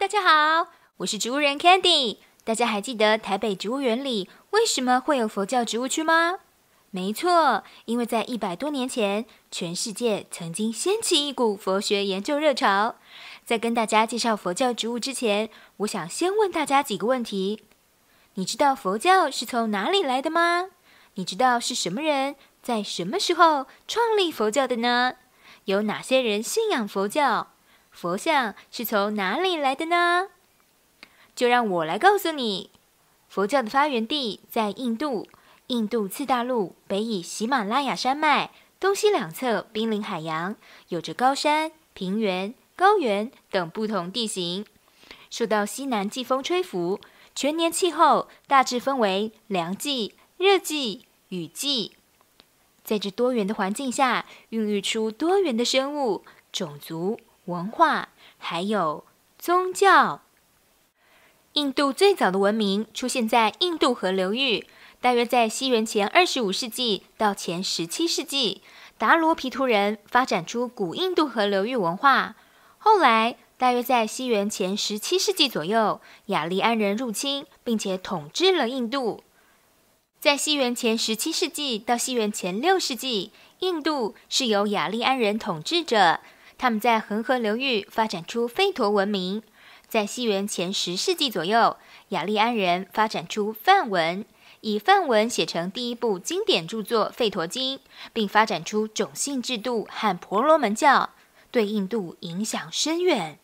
大家好，我是植物人 Candy。大家还记得台北植物园里为什么会有佛教植物区吗？没错，因为在一百多年前，全世界曾经掀起一股佛学研究热潮。在跟大家介绍佛教植物之前，我想先问大家几个问题：你知道佛教是从哪里来的吗？你知道是什么人在什么时候创立佛教的呢？有哪些人信仰佛教？佛像是从哪里来的呢？就让我来告诉你。佛教的发源地在印度，印度次大陆北以喜马拉雅山脉，东西两侧濒临海洋，有着高山、平原、高原等不同地形。受到西南季风吹拂，全年气候大致分为凉季、热季、雨季。在这多元的环境下，孕育出多元的生物种族。文化还有宗教。印度最早的文明出现在印度河流域，大约在西元前二十五世纪到前十七世纪，达罗毗荼人发展出古印度河流域文化。后来，大约在西元前十七世纪左右，雅利安人入侵，并且统治了印度。在西元前十七世纪到西元前六世纪，印度是由雅利安人统治者。他们在恒河流域发展出吠陀文明，在西元前十世纪左右，雅利安人发展出梵文，以梵文写成第一部经典著作《吠陀经》，并发展出种姓制度和婆罗门教，对印度影响深远。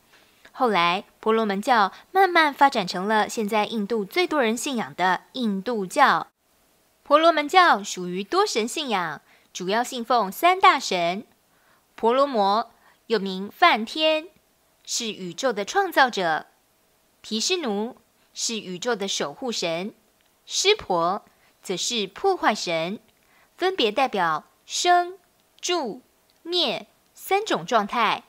后来，婆罗门教慢慢发展成了现在印度最多人信仰的印度教。婆罗门教属于多神信仰，主要信奉三大神：婆罗摩。又名梵天，是宇宙的创造者；毗湿奴是宇宙的守护神，湿婆则是破坏神，分别代表生、住、灭三种状态。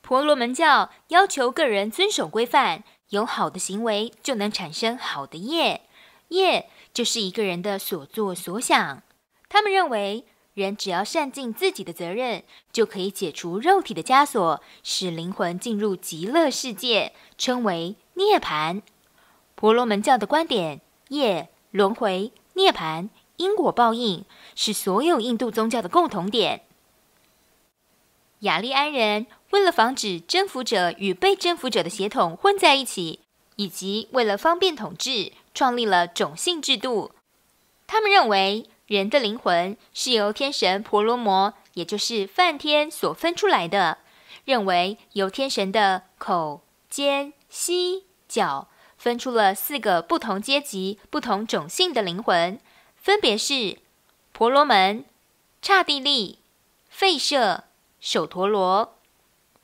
婆罗门教要求个人遵守规范，有好的行为就能产生好的业，业就是一个人的所作所想。他们认为。人只要善尽自己的责任，就可以解除肉体的枷锁，使灵魂进入极乐世界，称为涅槃。婆罗门教的观点，业、轮回、涅槃、因果报应，是所有印度宗教的共同点。雅利安人为了防止征服者与被征服者的血统混在一起，以及为了方便统治，创立了种姓制度。他们认为。人的灵魂是由天神婆罗摩，也就是梵天所分出来的。认为由天神的口、肩、膝、脚分出了四个不同阶级、不同种姓的灵魂，分别是婆罗门、刹帝利、吠舍、首陀罗。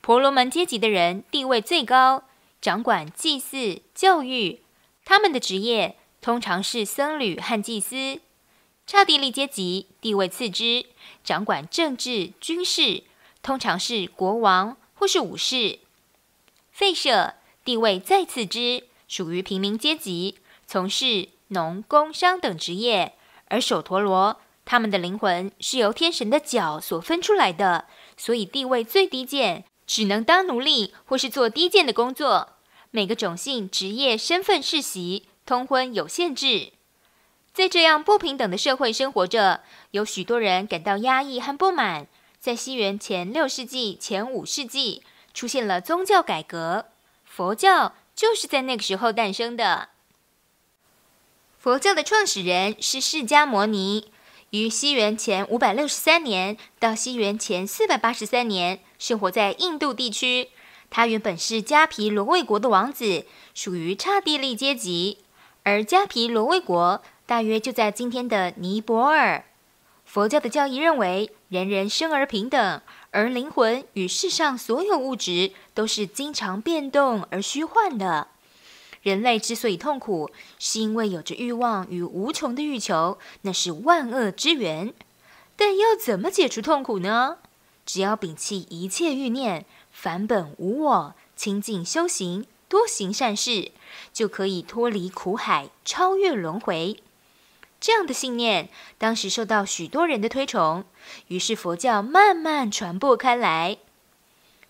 婆罗门阶级的人地位最高，掌管祭祀、教育，他们的职业通常是僧侣和祭司。刹帝利阶级地位次之，掌管政治军事，通常是国王或是武士；吠舍地位再次之，属于平民阶级，从事农工商等职业；而首陀罗，他们的灵魂是由天神的脚所分出来的，所以地位最低贱，只能当奴隶或是做低贱的工作。每个种姓、职业、身份世袭，通婚有限制。在这样不平等的社会生活着，有许多人感到压抑和不满。在西元前六世纪、前五世纪，出现了宗教改革，佛教就是在那个时候诞生的。佛教的创始人是释迦牟尼，于西元前五百六十三年到西元前四百八十三年生活在印度地区。他原本是迦毗罗卫国的王子，属于刹帝利阶级，而迦毗罗卫国。大约就在今天的尼泊尔，佛教的教义认为，人人生而平等，而灵魂与世上所有物质都是经常变动而虚幻的。人类之所以痛苦，是因为有着欲望与无穷的欲求，那是万恶之源。但要怎么解除痛苦呢？只要摒弃一切欲念，返本无我，清净修行，多行善事，就可以脱离苦海，超越轮回。这样的信念当时受到许多人的推崇，于是佛教慢慢传播开来。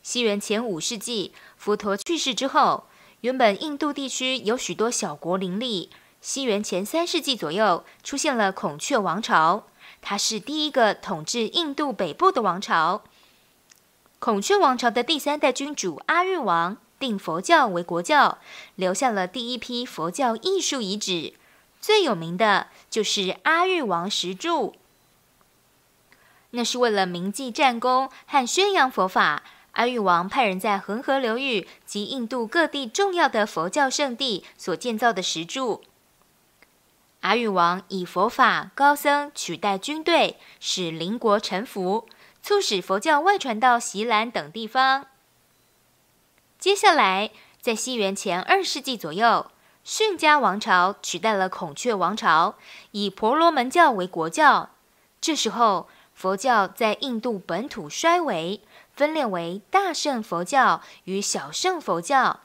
西元前五世纪，佛陀去世之后，原本印度地区有许多小国林立。西元前三世纪左右，出现了孔雀王朝，它是第一个统治印度北部的王朝。孔雀王朝的第三代君主阿育王定佛教为国教，留下了第一批佛教艺术遗址。最有名的就是阿育王石柱。那是为了铭记战功和宣扬佛法，阿育王派人在恒河流域及印度各地重要的佛教圣地所建造的石柱。阿育王以佛法高僧取代军队，使邻国臣服，促使佛教外传到锡兰等地方。接下来，在西元前二世纪左右。逊家王朝取代了孔雀王朝，以婆罗门教为国教。这时候，佛教在印度本土衰微，分裂为大乘佛教与小乘佛教。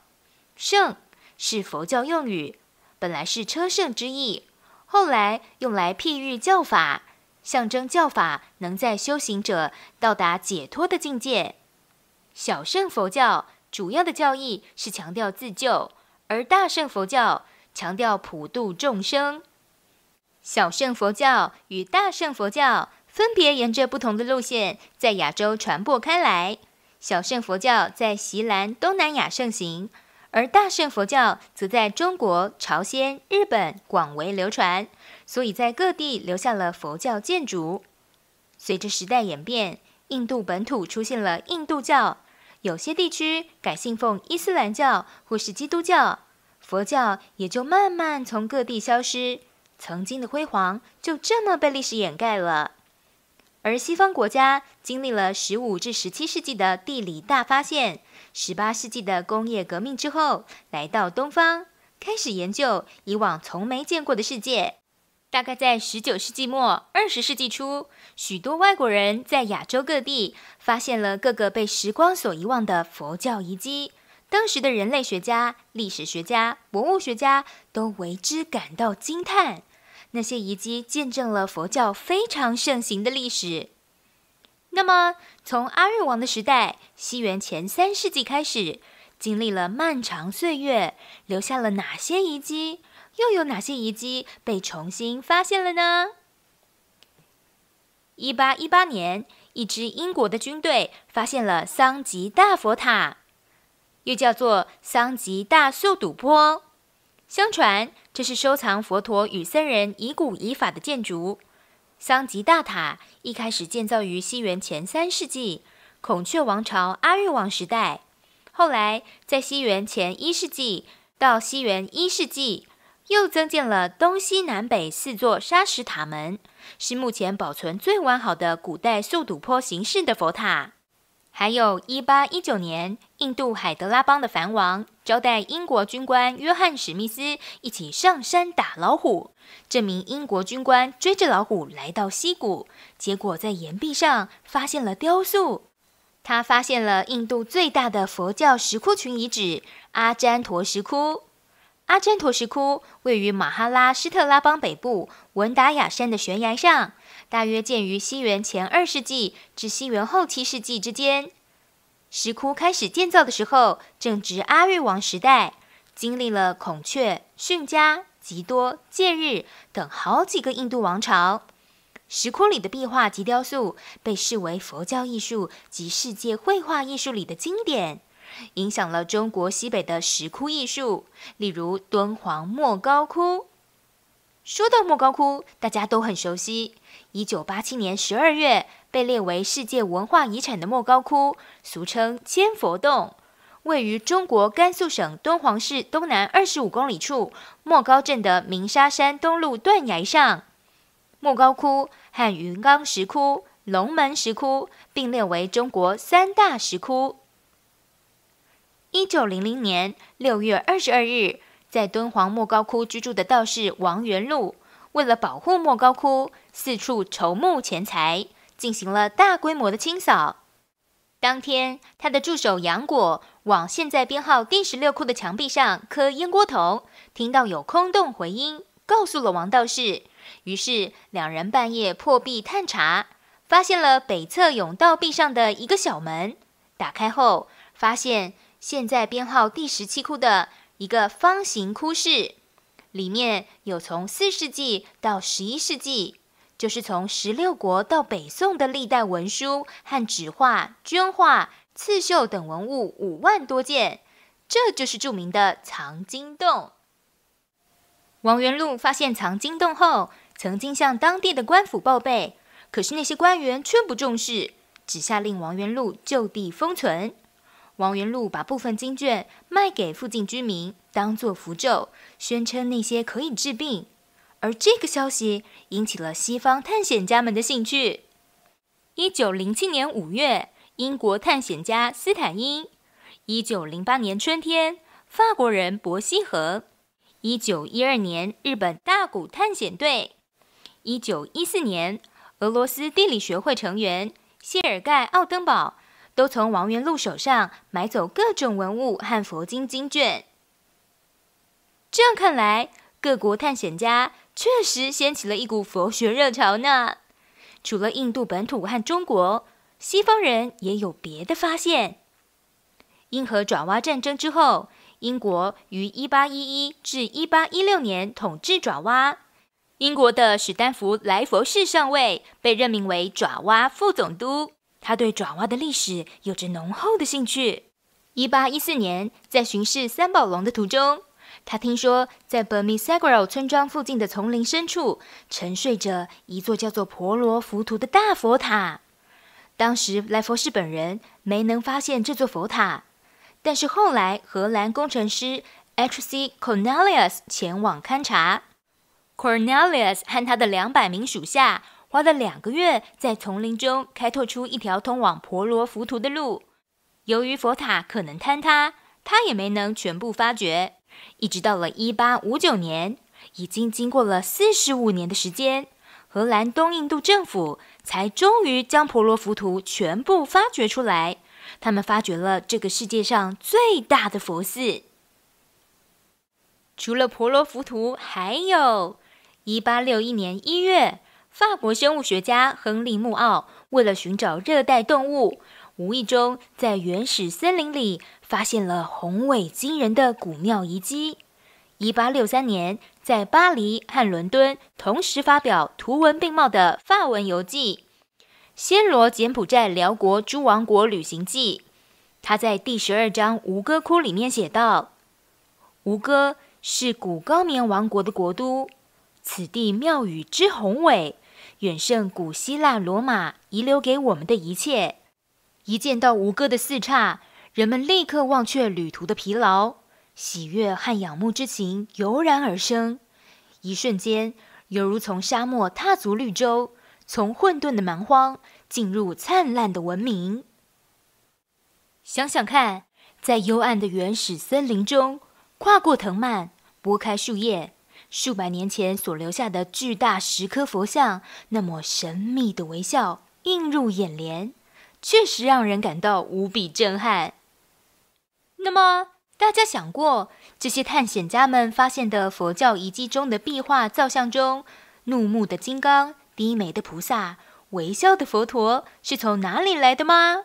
圣是佛教用语，本来是车圣之意，后来用来譬喻教法，象征教法能在修行者到达解脱的境界。小乘佛教主要的教义是强调自救。而大圣佛教强调普度众生，小圣佛教与大圣佛教分别沿着不同的路线在亚洲传播开来。小圣佛教在西兰、东南亚盛行，而大圣佛教则在中国、朝鲜、日本广为流传，所以在各地留下了佛教建筑。随着时代演变，印度本土出现了印度教。有些地区改信奉伊斯兰教或是基督教，佛教也就慢慢从各地消失，曾经的辉煌就这么被历史掩盖了。而西方国家经历了十五至十七世纪的地理大发现，十八世纪的工业革命之后，来到东方，开始研究以往从没见过的世界。大概在十九世纪末、二十世纪初，许多外国人在亚洲各地发现了各个被时光所遗忘的佛教遗迹。当时的人类学家、历史学家、文物学家都为之感到惊叹。那些遗迹见证了佛教非常盛行的历史。那么，从阿育王的时代（西元前三世纪）开始，经历了漫长岁月，留下了哪些遗迹？又有哪些遗迹被重新发现了呢？一八一八年，一支英国的军队发现了桑吉大佛塔，又叫做桑吉大素赌坡。相传这是收藏佛陀与僧人以古以法的建筑。桑吉大塔一开始建造于西元前三世纪孔雀王朝阿育王时代，后来在西元前一世纪到西元一世纪。又增建了东西南北四座沙石塔门，是目前保存最完好的古代速度坡形式的佛塔。还有一八一九年，印度海德拉邦的藩王招待英国军官约翰史密斯一起上山打老虎。这名英国军官追着老虎来到溪谷，结果在岩壁上发现了雕塑。他发现了印度最大的佛教石窟群遗址——阿旃陀石窟。阿占陀石窟位于马哈拉施特拉邦北部文达雅山的悬崖上，大约建于西元前二世纪至西元后七世纪之间。石窟开始建造的时候正值阿育王时代，经历了孔雀、巽加、吉多、戒日等好几个印度王朝。石窟里的壁画及雕塑被视为佛教艺术及世界绘画艺术里的经典。影响了中国西北的石窟艺术，例如敦煌莫高窟。说到莫高窟，大家都很熟悉。1987年12月被列为世界文化遗产的莫高窟，俗称千佛洞，位于中国甘肃省敦煌市东南25公里处莫高镇的鸣沙山东路断崖上。莫高窟和云冈石窟、龙门石窟并列为中国三大石窟。一九零零年六月二十二日，在敦煌莫高窟居住的道士王元禄，为了保护莫高窟，四处筹募钱财，进行了大规模的清扫。当天，他的助手杨果往现在编号第十六窟的墙壁上磕烟锅头，听到有空洞回音，告诉了王道士。于是两人半夜破壁探查，发现了北侧甬道壁上的一个小门。打开后，发现。现在编号第十七窟的一个方形窟室，里面有从四世纪到十一世纪，就是从十六国到北宋的历代文书和纸画、绢画、刺绣等文物五万多件。这就是著名的藏经洞。王元禄发现藏经洞后，曾经向当地的官府报备，可是那些官员却不重视，只下令王元禄就地封存。王元禄把部分经卷卖给附近居民，当作符咒，宣称那些可以治病。而这个消息引起了西方探险家们的兴趣。一九零七年五月，英国探险家斯坦因；一九零八年春天，法国人伯希和；一九一二年，日本大谷探险队；一九一四年，俄罗斯地理学会成员谢尔盖奥登堡。都从王元禄手上买走各种文物和佛经经卷。这样看来，各国探险家确实掀起了一股佛学热潮呢。除了印度本土和中国，西方人也有别的发现。英和爪哇战争之后，英国于一八一一至一八一六年统治爪哇。英国的史丹福莱佛士上尉被任命为爪哇副总督。他对爪哇的历史有着浓厚的兴趣。一八一四年，在巡视三宝龙的途中，他听说在 Bermisagro 村庄附近的丛林深处，沉睡着一座叫做婆罗浮屠的大佛塔。当时来佛士本人没能发现这座佛塔，但是后来荷兰工程师 H.C. Cornelius 前往勘察，Cornelius 和他的两百名属下。花了两个月，在丛林中开拓出一条通往婆罗浮屠的路。由于佛塔可能坍塌，他也没能全部发掘。一直到了一八五九年，已经经过了四十五年的时间，荷兰东印度政府才终于将婆罗浮屠全部发掘出来。他们发掘了这个世界上最大的佛寺。除了婆罗浮屠，还有一八六一年一月。法国生物学家亨利·穆奥为了寻找热带动物，无意中在原始森林里发现了宏伟惊人的古庙遗迹。一八六三年，在巴黎和伦敦同时发表图文并茂的法文游记《暹罗、柬埔寨、辽国诸王国旅行记》。他在第十二章吴哥窟里面写道：“吴哥是古高棉王国的国都，此地庙宇之宏伟。”远胜古希腊、罗马遗留给我们的一切。一见到吴哥的四叉，人们立刻忘却旅途的疲劳，喜悦和仰慕之情油然而生。一瞬间，犹如从沙漠踏足绿洲，从混沌的蛮荒进入灿烂的文明。想想看，在幽暗的原始森林中，跨过藤蔓，拨开树叶。数百年前所留下的巨大石刻佛像，那抹神秘的微笑映入眼帘，确实让人感到无比震撼。那么，大家想过这些探险家们发现的佛教遗迹中的壁画、造像中，怒目的金刚、低眉的菩萨、微笑的佛陀是从哪里来的吗？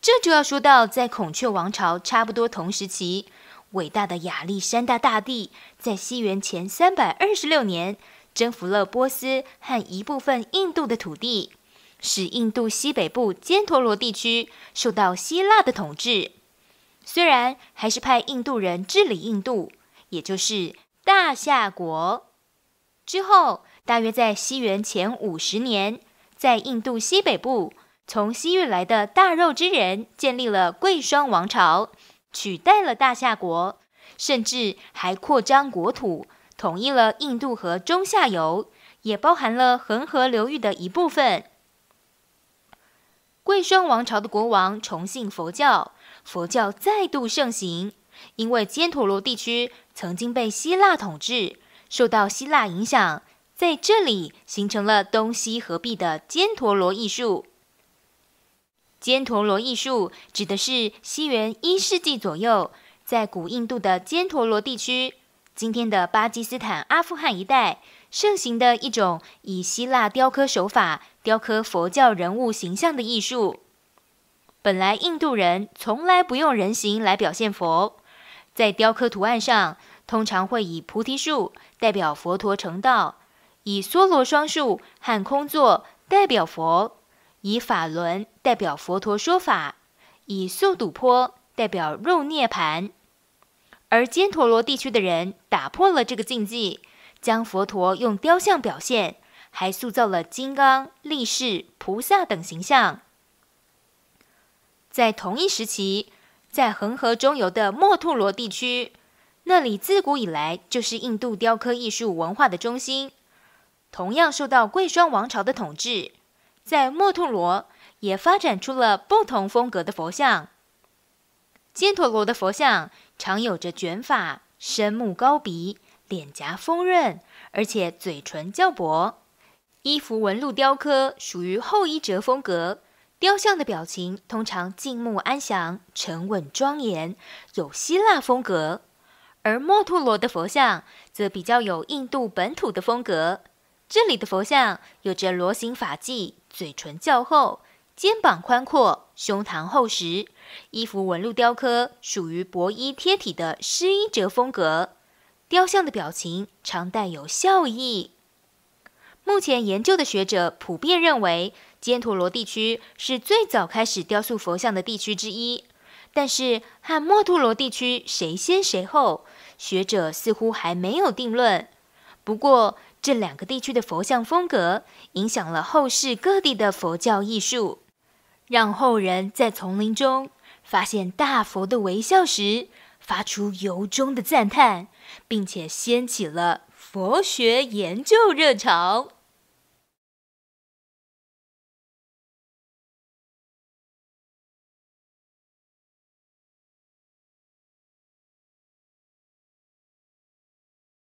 这就要说到在孔雀王朝差不多同时期。伟大的亚历山大大帝在西元前三百二十六年征服了波斯和一部分印度的土地，使印度西北部犍陀罗地区受到希腊的统治。虽然还是派印度人治理印度，也就是大夏国。之后，大约在西元前五十年，在印度西北部，从西域来的大肉之人建立了贵霜王朝。取代了大夏国，甚至还扩张国土，统一了印度和中下游，也包含了恒河流域的一部分。贵霜王朝的国王崇信佛教，佛教再度盛行。因为犍陀罗地区曾经被希腊统治，受到希腊影响，在这里形成了东西合璧的犍陀罗艺术。犍陀罗艺术指的是西元一世纪左右，在古印度的犍陀罗地区（今天的巴基斯坦、阿富汗一带）盛行的一种以希腊雕刻手法雕刻佛教人物形象的艺术。本来印度人从来不用人形来表现佛，在雕刻图案上，通常会以菩提树代表佛陀成道，以梭罗双树和空座代表佛。以法轮代表佛陀说法，以速度坡代表肉涅盘，而犍陀罗地区的人打破了这个禁忌，将佛陀用雕像表现，还塑造了金刚力士、菩萨等形象。在同一时期，在恒河中游的墨菟罗地区，那里自古以来就是印度雕刻艺术文化的中心，同样受到贵霜王朝的统治。在墨陀罗也发展出了不同风格的佛像。犍陀罗的佛像常有着卷发、深目、高鼻、脸颊丰润，而且嘴唇较薄。衣服纹路雕刻属于后衣褶风格。雕像的表情通常静穆、安详、沉稳、庄严，有希腊风格。而墨陀罗的佛像则比较有印度本土的风格。这里的佛像有着螺形发髻，嘴唇较厚，肩膀宽阔，胸膛厚实，衣服纹路雕刻属于薄衣贴体的施衣者风格。雕像的表情常带有笑意。目前研究的学者普遍认为，犍陀罗地区是最早开始雕塑佛像的地区之一，但是和墨陀罗地区谁先谁后，学者似乎还没有定论。不过，这两个地区的佛像风格影响了后世各地的佛教艺术，让后人在丛林中发现大佛的微笑时，发出由衷的赞叹，并且掀起了佛学研究热潮。